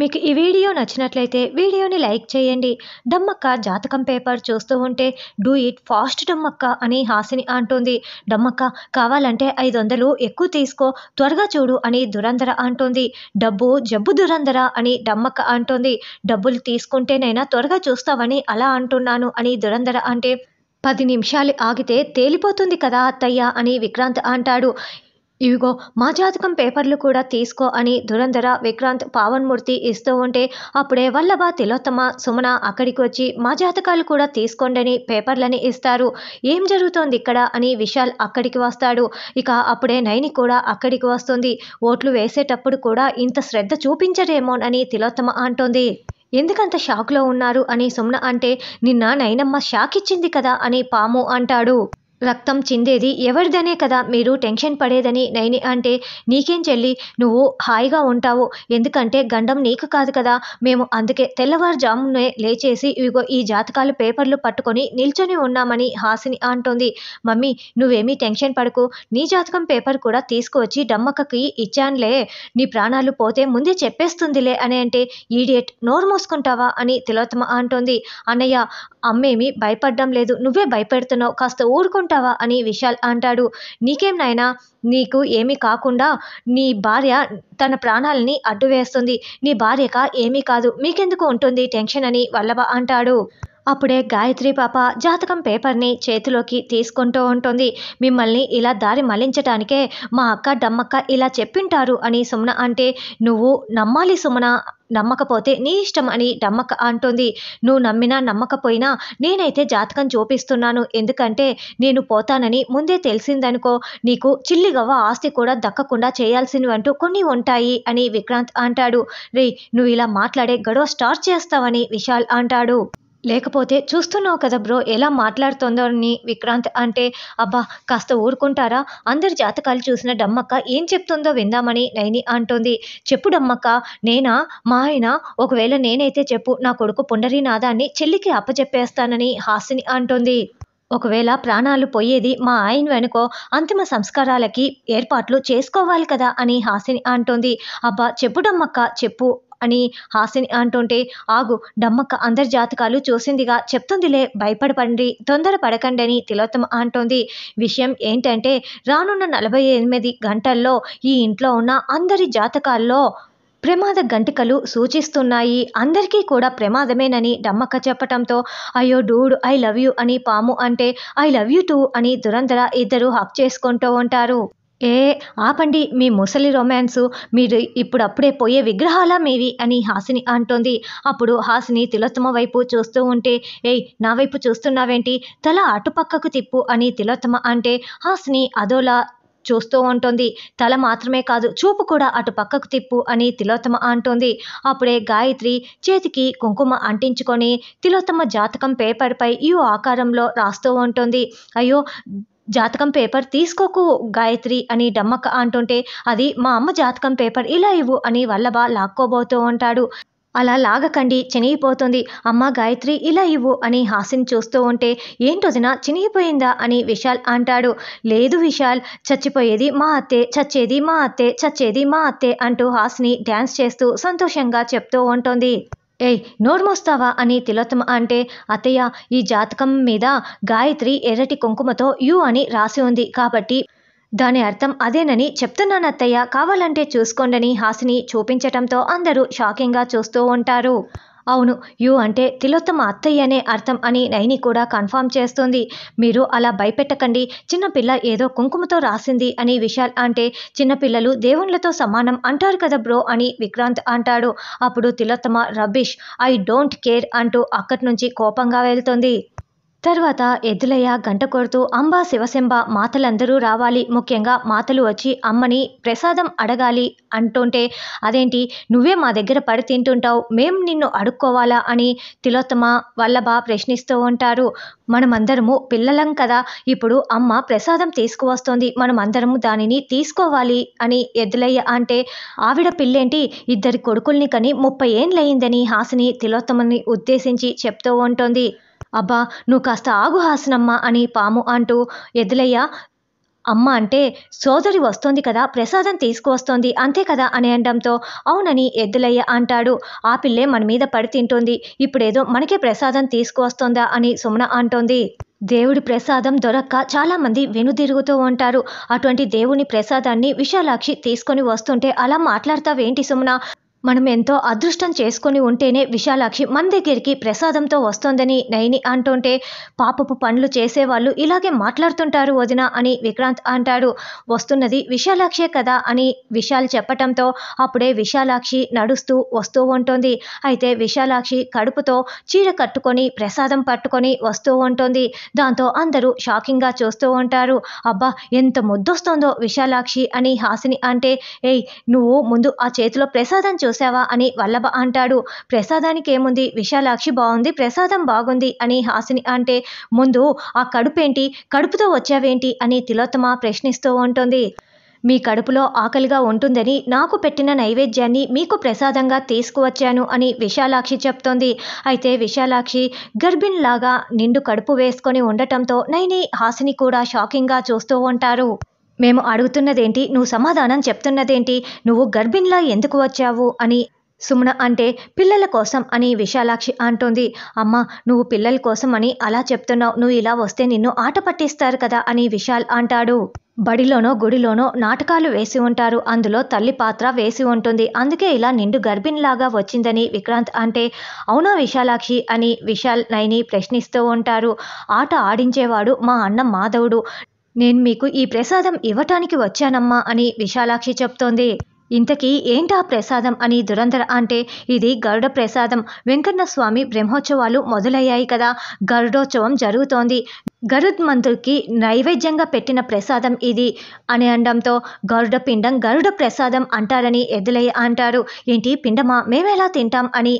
మీకు ఈ వీడియో నచ్చినట్లయితే వీడియోని లైక్ చేయండి డమ్మక్క జాతకం పేపర్ చూస్తూ ఉంటే డూ ఇట్ ఫాస్ట్ డమ్మక్క అని హాసిని అంటుంది డమ్మక్క కావాలంటే ఐదు వందలు ఎక్కువ తీసుకో త్వరగా చూడు అని దురంధర అంటుంది డబ్బు జబ్బు దురంధర అని డమ్మక్క అంటుంది డబ్బులు తీసుకుంటేనైనా త్వరగా చూస్తావని అలా అంటున్నాను అని దురంధర అంటే పది నిమిషాలు ఆగితే తేలిపోతుంది కదా అత్తయ్య అని విక్రాంత్ అంటాడు ఇవిగో మా జాతకం పేపర్లు కూడా తీసుకో అని ధురంధర విక్రాంత్ పావన్మూర్తి ఇస్తూ ఉంటే అప్పుడే వల్లభ తిలోత్తమ సుమన అక్కడికి వచ్చి మా జాతకాలు కూడా తీసుకోండని పేపర్లని ఇస్తారు ఏం జరుగుతోంది ఇక్కడ అని విశాల్ అక్కడికి వస్తాడు ఇక అప్పుడే నైని కూడా అక్కడికి వస్తుంది ఓట్లు వేసేటప్పుడు కూడా ఇంత శ్రద్ధ చూపించరేమో అని తిలోత్తమ అంటోంది ఎందుకంత షాక్లో ఉన్నారు అని సుమ్న అంటే నిన్న నైనమ్మ షాక్ ఇచ్చింది కదా అని పాము అంటాడు రక్తం చిందేది ఎవరిదనే కదా మీరు టెన్షన్ పడేదని నైని అంటే నీకేం చెల్లి నువ్వు హాయిగా ఉంటావు ఎందుకంటే గండం నీకు కాదు కదా మేము అందుకే తెల్లవారుజామునే లేచేసి ఇగో ఈ జాతకాలు పేపర్లు పట్టుకొని నిల్చొని ఉన్నామని హాసిని అంటోంది మమ్మీ నువ్వేమీ టెన్షన్ పడకు నీ జాతకం పేపర్ కూడా తీసుకువచ్చి డమ్మక్కకి ఇచ్చానులే నీ ప్రాణాలు పోతే ముందే చెప్పేస్తుందిలే అని అంటే ఈడియట్ నోరు మూసుకుంటావా అని తిలోత్తమ అంటోంది అన్నయ్య అమ్మేమి భయపడడం లేదు నువ్వే భయపెడుతున్నావు కాస్త ఊరుకుంటా అనుకుంటావా అని విశాల్ అంటాడు నీకేం నాయనా నీకు ఏమీ కాకుండా నీ భార్య తన ప్రాణాలని అడ్డు వేస్తుంది నీ భార్యక ఏమీ కాదు మీకెందుకు ఉంటుంది టెన్షన్ అని వల్లభ అంటాడు అప్పుడే గాయత్రి పాప జాతకం పేపర్ని చేతిలోకి తీసుకుంటూ ఉంటుంది మిమ్మల్ని ఇలా దారి మళ్లించటానికే మా అక్క డమ్మక్క ఇలా చెప్పింటారు అని సుమన అంటే నువ్వు నమ్మాలి సుమన నమ్మకపోతే నీ ఇష్టం అని నమ్మక అంటుంది నువ్వు నమ్మినా నమ్మకపోయినా నేనైతే జాతకం చూపిస్తున్నాను ఎందుకంటే నేను పోతానని ముందే తెలిసిందనుకో నీకు చిల్లిగవ్వ ఆస్తి కూడా దక్కకుండా చేయాల్సినవి అంటూ కొన్ని ఉంటాయి అని విక్రాంత్ అంటాడు రే నువ్వు ఇలా మాట్లాడే గడవ స్టార్ట్ చేస్తావని విశాల్ అంటాడు లేకపోతే చూస్తున్నావు కదా బ్రో ఎలా మాట్లాడుతుందో అని విక్రాంత్ అంటే అబ్బా కాస్త ఊరుకుంటారా అందరి జాతకాలు చూసిన డమ్మక్క ఏం చెప్తుందో విందామని నైని అంటుంది చెప్పు డమ్మక్క నేనా మా ఆయన ఒకవేళ నేనైతే చెప్పు నా కొడుకు పుండరీనాథాన్ని చెల్లికి అప్పచెప్పేస్తానని హాసిని అంటుంది ఒకవేళ ప్రాణాలు పోయేది మా ఆయన వెనుకో అంతిమ సంస్కారాలకి ఏర్పాట్లు చేసుకోవాలి కదా అని హాసిని అంటుంది అబ్బా చెప్పుడమ్మక్క చెప్పు అని హాసిని అంటుంటే ఆగు డమ్మక్క అందరి జాతకాలు చూసిందిగా చెప్తుందిలే భయపడపండి తొందర పడకండి అని తిలోత్తమ అంటోంది విషయం ఏంటంటే రానున్న నలభై ఎనిమిది గంటల్లో ఈ ఇంట్లో ఉన్న అందరి జాతకాల్లో ప్రమాద గంటికలు సూచిస్తున్నాయి అందరికీ కూడా ప్రమాదమేనని డమ్మక్క చెప్పటంతో అయ్యో డూడ్ ఐ లవ్ యూ అని పాము అంటే ఐ లవ్ యూ టూ అని దురంధర ఇద్దరు హక్ చేసుకుంటూ ఉంటారు ఏ ఆపండి మీ ముసలి రొమాన్సు మీరు ఇప్పుడప్పుడే పోయే విగ్రహాలా మీవి అని హాసిని అంటోంది అప్పుడు హాసిని తిలోత్తమ వైపు చూస్తూ ఉంటే ఏయ్ నా వైపు చూస్తున్నావేంటి తల అటుపక్కకు తిప్పు అని తిలోత్తమ అంటే హాసిని అదోలా చూస్తూ ఉంటుంది తల మాత్రమే కాదు చూపు కూడా అటు పక్కకు తిప్పు అని తిలోత్తమ అంటుంది అప్పుడే గాయత్రి చేతికి కుంకుమ అంటించుకొని తిలోత్తమ జాతకం పేపర్పై ఈ ఆకారంలో రాస్తూ ఉంటుంది అయ్యో జాతకం పేపర్ తీసుకోకు గాయత్రి అని డమ్మక్క అంటుంటే అది మా అమ్మ జాతకం పేపర్ ఇలా ఇవ్వు అని వల్లభ లాక్కోబోతూ ఉంటాడు అలా లాగకండి చినిగిపోతుంది అమ్మ గాయత్రి ఇలా ఇవ్వు అని హాసిన్ చూస్తూ ఉంటే ఏంటొదిన చినిగిపోయిందా అని విశాల్ అంటాడు లేదు విశాల్ చచ్చిపోయేది మా అత్తే చచ్చేది మా అత్తే చచ్చేది మా అత్తే అంటూ హాసిని డ్యాన్స్ చేస్తూ సంతోషంగా చెప్తూ ఉంటుంది ఏయ్ నోర్మోస్తావా అని తిలోత్తమ అంటే అత్తయ్య ఈ జాతకం మీద గాయత్రి ఎర్రటి కుంకుమతో యు అని రాసి ఉంది కాబట్టి దాని అర్థం అదేనని చెప్తున్నాను అత్తయ్య కావాలంటే చూసుకోండని హాసిని చూపించటంతో అందరూ షాకింగ్గా చూస్తూ ఉంటారు అవును యు అంటే తిలోత్తమ అత్తయ్య అనే అర్థం అని నైని కూడా కన్ఫామ్ చేస్తుంది మీరు అలా భయపెట్టకండి చిన్నపిల్ల ఏదో కుంకుమతో రాసింది అని విశాల్ అంటే చిన్నపిల్లలు దేవుళ్ళతో సమానం అంటారు కదా బ్రో అని విక్రాంత్ అంటాడు అప్పుడు Tilottama rubbish I don't care అంటూ అక్కడి నుంచి కోపంగా వెళ్తుంది తర్వాత ఎద్దులయ్య గంట కొడుతూ అంబా శివశంబ మాతలందరూ రావాలి ముఖ్యంగా మాతలు వచ్చి అమ్మని ప్రసాదం అడగాలి అంటుంటే అదేంటి నువ్వే మా దగ్గర పడి తింటుంటావు మేం నిన్ను అడుక్కోవాలా అని తిలోత్తమ వల్లభ ప్రశ్నిస్తూ ఉంటారు మనమందరము పిల్లలం కదా ఇప్పుడు అమ్మ ప్రసాదం తీసుకువస్తోంది మనమందరము దానిని తీసుకోవాలి అని ఎద్దులయ్య అంటే ఆవిడ పిల్లేంటి ఇద్దరి కొడుకుల్ని కని ముప్పై ఏండ్లయిందని హాసిని తిలోత్తమని ఉద్దేశించి చెప్తూ ఉంటుంది అబ్బా నువ్వు కాస్త ఆగు హాసనమ్మా అని పాము అంటూ ఎదులయ్య అమ్మ అంటే సోదరి వస్తోంది కదా ప్రసాదం తీసుకువస్తోంది అంతే కదా అని అనడంతో అవునని ఎద్దులయ్య అంటాడు ఆ పిల్లే మన మీద పడి తింటుంది ఇప్పుడేదో మనకే ప్రసాదం తీసుకువస్తోందా అని సుమన అంటోంది దేవుడి ప్రసాదం దొరక్క చాలామంది వెనుదిరుగుతూ ఉంటారు అటువంటి దేవుని ప్రసాదాన్ని విశాలాక్షి తీసుకొని వస్తుంటే అలా మాట్లాడతావేంటి సుమన మనం ఎంతో అదృష్టం చేసుకుని ఉంటేనే విశాలాక్షి మన దగ్గరికి ప్రసాదంతో వస్తోందని నయని అంటుంటే పాపపు పనులు చేసేవాళ్ళు ఇలాగే మాట్లాడుతుంటారు వదిన అని విక్రాంత్ అంటాడు వస్తున్నది విశాలాక్షే కదా అని విశాల్ చెప్పటంతో అప్పుడే విశాలాక్షి నడుస్తూ వస్తూ ఉంటుంది అయితే విశాలాక్షి కడుపుతో చీర కట్టుకొని ప్రసాదం పట్టుకొని వస్తూ ఉంటుంది దాంతో అందరూ షాకింగ్గా చూస్తూ ఉంటారు అబ్బా ఎంత ముద్దొస్తోందో విశాలాక్షి అని హాసిని అంటే ఏయ్ నువ్వు ముందు ఆ చేతిలో ప్రసాదం చూ చూసావా అని వల్లభ అంటాడు ప్రసాదానికి ఏముంది విశాలాక్షి బాగుంది ప్రసాదం బాగుంది అని హాసిని అంటే ముందు ఆ కడుపేంటి కడుపుతో వచ్చావేంటి అని తిలోత్తమ ప్రశ్నిస్తూ ఉంటుంది మీ కడుపులో ఆకలిగా ఉంటుందని నాకు పెట్టిన నైవేద్యాన్ని మీకు ప్రసాదంగా తీసుకువచ్చాను అని విశాలాక్షి చెప్తోంది అయితే విశాలాక్షి గర్భిణిలాగా నిండు కడుపు వేసుకొని ఉండటంతో నైని హాసిని కూడా షాకింగ్గా చూస్తూ ఉంటారు మేము అడుగుతున్నదేంటి నువ్వు సమాధానం చెప్తున్నదేంటి నువ్వు గర్భిణిలా ఎందుకు వచ్చావు అని సుమన అంటే పిల్లల కోసం అని విశాలాక్షి అంటుంది అమ్మ నువ్వు పిల్లల కోసం అని అలా చెప్తున్నావు నువ్వు ఇలా వస్తే నిన్ను ఆట పట్టిస్తారు కదా అని విశాల్ అంటాడు బడిలోనో గుడిలోనో నాటకాలు వేసి ఉంటారు అందులో తల్లి పాత్ర వేసి ఉంటుంది అందుకే ఇలా నిండు గర్భిణిలాగా వచ్చిందని విక్రాంత్ అంటే అవునా విశాలాక్షి అని విశాల్ నైని ప్రశ్నిస్తూ ఉంటారు ఆట ఆడించేవాడు మా అన్న మాధవుడు నేను మీకు ఈ ప్రసాదం ఇవ్వటానికి వచ్చానమ్మా అని విశాలాక్షి చెప్తోంది ఇంతకీ ఏంటా ప్రసాదం అని దురంధర అంటే ఇది గరుడ ప్రసాదం వెంకన్న స్వామి బ్రహ్మోత్సవాలు మొదలయ్యాయి కదా గరుడోత్సవం జరుగుతోంది గరుడ్ మంత్రుకి నైవేద్యంగా పెట్టిన ప్రసాదం ఇది అని అనడంతో గరుడ పిండం గరుడ ప్రసాదం అంటారని ఎద్దులయ్య అంటారు ఏంటి పిండమా మేమెలా తింటాం అని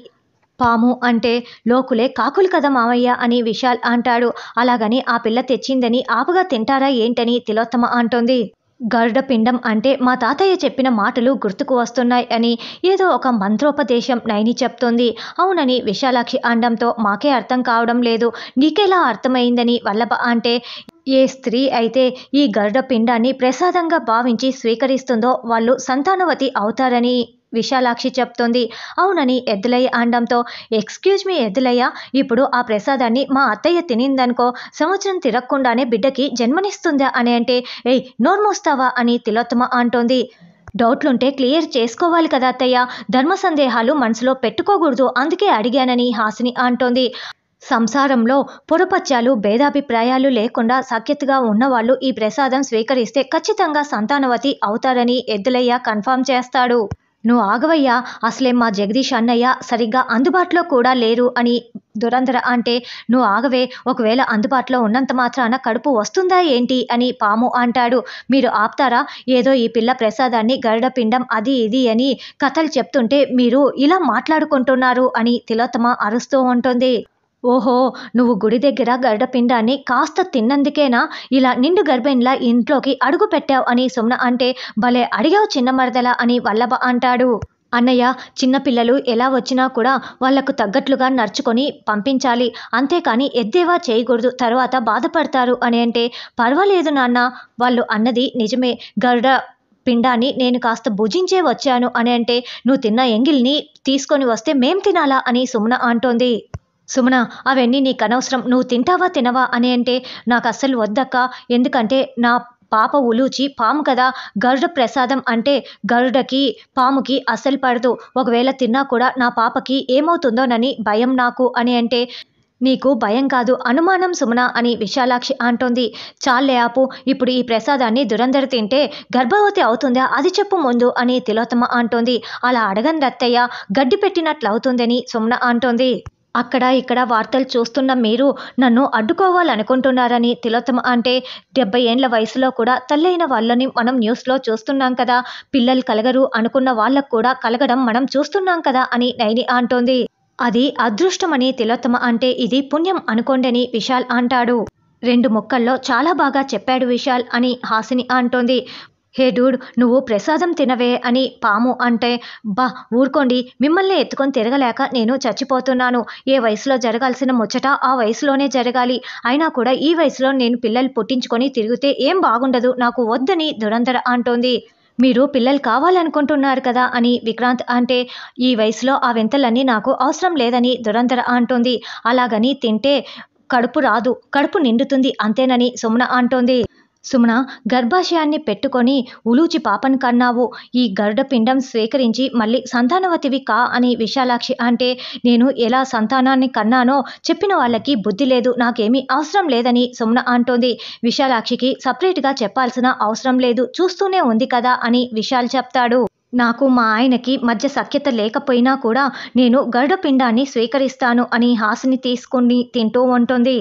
పాము అంటే లోకులే కాకులు కదా మామయ్య అని విశాల్ అంటాడు అలాగని ఆ పిల్ల తెచ్చిందని ఆపుగా తింటారా ఏంటని తిలోత్తమ అంటోంది గరుడపిండం అంటే మా తాతయ్య చెప్పిన మాటలు గుర్తుకు వస్తున్నాయి అని ఏదో ఒక మంత్రోపదేశం నైని చెప్తోంది అవునని విశాలాక్షి అండంతో మాకే అర్థం కావడం లేదు నీకెలా అర్థమైందని వల్లభ అంటే ఏ స్త్రీ అయితే ఈ గరుడ పిండాన్ని ప్రసాదంగా భావించి స్వీకరిస్తుందో వాళ్ళు సంతానవతి అవుతారని విశాలాక్షి చెప్తుంది అవునని ఎద్దులయ్య అనడంతో ఎక్స్క్యూజ్ మీ ఎద్దులయ్య ఇప్పుడు ఆ ప్రసాదాన్ని మా అత్తయ్య తినిందనుకో సంవత్సరం తిరగకుండానే బిడ్డకి జన్మనిస్తుందా అని అంటే ఏయ్ నోర్మోస్తావా అని తిలోత్తమ అంటోంది డౌట్లుంటే క్లియర్ చేసుకోవాలి కదా అత్తయ్య ధర్మ సందేహాలు మనసులో పెట్టుకోకూడదు అందుకే అడిగానని హాసిని అంటోంది సంసారంలో పొరపత్యాలు భేదాభిప్రాయాలు లేకుండా సఖ్యతగా ఉన్నవాళ్ళు ఈ ప్రసాదం స్వీకరిస్తే ఖచ్చితంగా సంతానవతి అవుతారని ఎద్దులయ్య కన్ఫామ్ చేస్తాడు నువ్వు ఆగవయ్యా అసలే మా జగదీష్ అన్నయ్య సరిగ్గా అందుబాటులో కూడా లేరు అని దురంధర అంటే నువ్వు ఆగవే ఒకవేళ అందుబాటులో ఉన్నంత మాత్రాన కడుపు వస్తుందా ఏంటి అని పాము అంటాడు మీరు ఆపుతారా ఏదో ఈ పిల్ల ప్రసాదాన్ని గరుడపిండం అది ఇది అని కథలు చెప్తుంటే మీరు ఇలా మాట్లాడుకుంటున్నారు అని తిలోత్తమ అరుస్తూ ఉంటుంది ఓహో నువ్వు గుడి దగ్గర గరుడపిండాన్ని కాస్త తిన్నందుకేనా ఇలా నిండు గర్భంలా ఇంట్లోకి అడుగు పెట్టావు అని సుమ్న అంటే భలే అడిగావు చిన్న మరదల అని వల్లభ అంటాడు అన్నయ్య చిన్నపిల్లలు ఎలా వచ్చినా కూడా వాళ్లకు తగ్గట్లుగా నడుచుకొని పంపించాలి అంతేకాని ఎద్దేవా చేయకూడదు తర్వాత బాధపడతారు అని అంటే పర్వాలేదు నాన్న వాళ్ళు అన్నది నిజమే గరుడ పిండాన్ని నేను కాస్త భుజించే వచ్చాను అని అంటే నువ్వు తిన్న ఎంగిల్ని తీసుకొని వస్తే మేం తినాలా అని సుమ్న అంటోంది సుమన అవన్నీ నీకు అనవసరం నువ్వు తింటావా తినవా అని అంటే నాకు అస్సలు వద్దక్క ఎందుకంటే నా పాప ఉలూచి పాము కదా గరుడ ప్రసాదం అంటే గరుడకి పాముకి అస్సలు పడదు ఒకవేళ తిన్నా కూడా నా పాపకి ఏమవుతుందోనని భయం నాకు అని అంటే నీకు భయం కాదు అనుమానం సుమన అని విశాలాక్షి అంటోంది చాలే ఆపు ఇప్పుడు ఈ ప్రసాదాన్ని దురందరు తింటే గర్భవతి అవుతుందా అది చెప్పు ముందు అని తిలోతమ్మ అంటోంది అలా అడగని రత్తయ్య గడ్డి పెట్టినట్లు అవుతుందని సుమన అంటోంది అక్కడ ఇక్కడ వార్తలు చూస్తున్న మీరు నన్ను అడ్డుకోవాలనుకుంటున్నారని తిలోత్తమ అంటే డెబ్బై ఏండ్ల వయసులో కూడా తల్లైన వాళ్ళని మనం న్యూస్లో చూస్తున్నాం కదా పిల్లలు కలగరు అనుకున్న వాళ్ళకు కూడా కలగడం మనం చూస్తున్నాం కదా అని నైని అంటోంది అది అదృష్టమని తిలోత్తమ అంటే ఇది పుణ్యం అనుకోండని విశాల్ అంటాడు రెండు మొక్కల్లో చాలా బాగా చెప్పాడు విశాల్ అని హాసిని అంటోంది హే డూడ్ నువ్వు ప్రసాదం తినవే అని పాము అంటే బా ఊరుకోండి మిమ్మల్ని ఎత్తుకొని తిరగలేక నేను చచ్చిపోతున్నాను ఏ వయసులో జరగాల్సిన ముచ్చట ఆ వయసులోనే జరగాలి అయినా కూడా ఈ వయసులో నేను పిల్లలు పుట్టించుకొని తిరిగితే ఏం బాగుండదు నాకు వద్దని దురంధర అంటోంది మీరు పిల్లలు కావాలనుకుంటున్నారు కదా అని విక్రాంత్ అంటే ఈ వయసులో ఆ వింతలన్నీ నాకు అవసరం లేదని దురంధర అంటోంది అలాగని తింటే కడుపు రాదు కడుపు నిండుతుంది అంతేనని సుమన అంటోంది సుమన గర్భాశయాన్ని పెట్టుకొని ఉలూచి పాపను కన్నావు ఈ గరుడ పిండం స్వీకరించి మళ్ళీ సంతానవతివి కా అని విశాలాక్షి అంటే నేను ఎలా సంతానాన్ని కన్నానో చెప్పిన వాళ్ళకి బుద్ధి లేదు నాకేమీ అవసరం లేదని సుమన అంటోంది విశాలాక్షికి సపరేట్గా చెప్పాల్సిన అవసరం లేదు చూస్తూనే ఉంది కదా అని విశాల్ చెప్తాడు నాకు మా ఆయనకి మధ్య సఖ్యత లేకపోయినా కూడా నేను గరుడ పిండాన్ని స్వీకరిస్తాను అని హాసిని తీసుకుని తింటూ ఉంటుంది